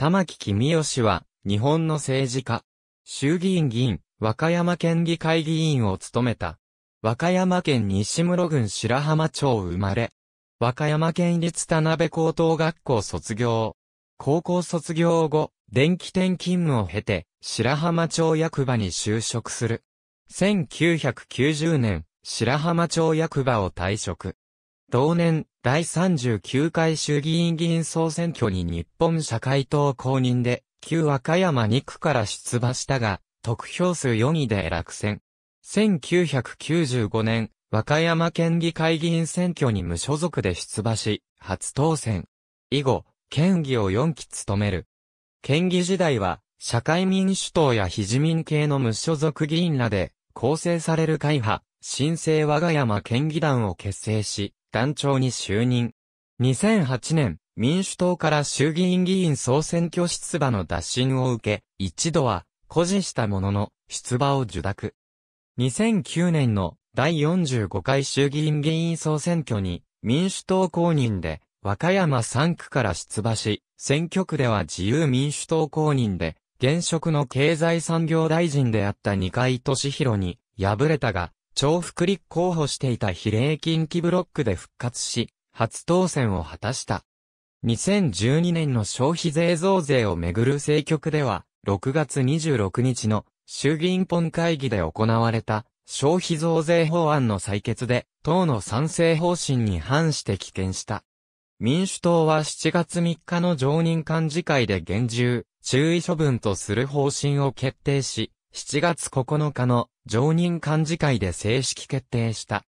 玉木よ義は、日本の政治家、衆議院議員、和歌山県議会議員を務めた。和歌山県西室郡白浜町生まれ。和歌山県立田辺高等学校卒業。高校卒業後、電気店勤務を経て、白浜町役場に就職する。1990年、白浜町役場を退職。同年、第39回衆議院議員総選挙に日本社会党公認で、旧和歌山2区から出馬したが、得票数4位で落選。1995年、和歌山県議会議員選挙に無所属で出馬し、初当選。以後、県議を4期務める。県議時代は、社会民主党や非自民系の無所属議員らで、構成される会派、新生和歌山県議団を結成し、団長に就任。2008年、民主党から衆議院議員総選挙出馬の打診を受け、一度は、誇示したものの、出馬を受諾。2009年の第45回衆議院議員総選挙に、民主党公認で、和歌山3区から出馬し、選挙区では自由民主党公認で、現職の経済産業大臣であった二階俊博に敗れたが、重福立候補していた比例近畿ブロックで復活し、初当選を果たした。2012年の消費税増税をめぐる政局では、6月26日の衆議院本会議で行われた消費増税法案の採決で、党の賛成方針に反して棄権した。民主党は7月3日の常任幹事会で厳重、注意処分とする方針を決定し、7月9日の常任幹事会で正式決定した。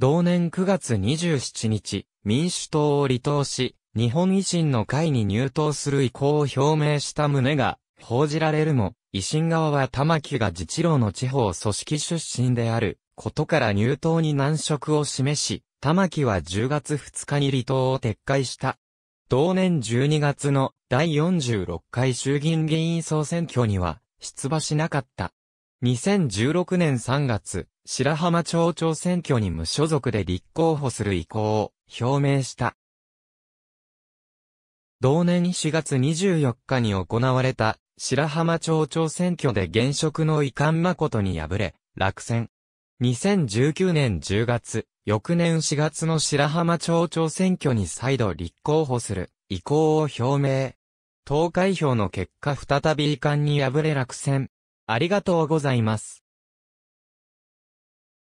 同年9月27日、民主党を離党し、日本維新の会に入党する意向を表明した旨が報じられるも、維新側は玉木が自治労の地方組織出身であることから入党に難色を示し、玉木は10月2日に離党を撤回した。同年12月の第46回衆議院議員総選挙には、出馬しなかった。2016年3月、白浜町長選挙に無所属で立候補する意向を表明した。同年4月24日に行われた白浜町長選挙で現職の遺憾誠に敗れ、落選。2019年10月、翌年4月の白浜町長選挙に再度立候補する意向を表明。投開票の結果再び遺憾に敗れ落選。ありがとうございます。